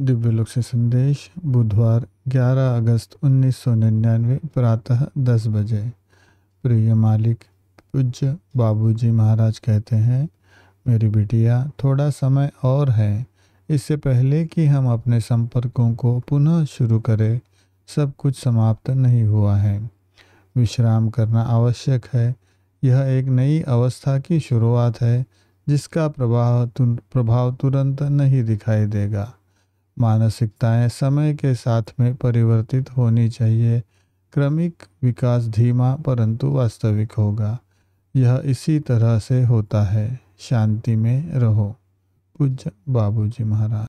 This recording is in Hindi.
दिव्य लोक से संदेश बुधवार 11 अगस्त 1999 प्रातः 10 बजे प्रिय मालिक पूज्य बाबूजी महाराज कहते हैं मेरी बिटिया थोड़ा समय और है इससे पहले कि हम अपने संपर्कों को पुनः शुरू करें सब कुछ समाप्त नहीं हुआ है विश्राम करना आवश्यक है यह एक नई अवस्था की शुरुआत है जिसका प्रभाव तुर, प्रभाव तुरंत नहीं दिखाई देगा मानसिकताएं समय के साथ में परिवर्तित होनी चाहिए क्रमिक विकास धीमा परंतु वास्तविक होगा यह इसी तरह से होता है शांति में रहो पूज्य बाबूजी महाराज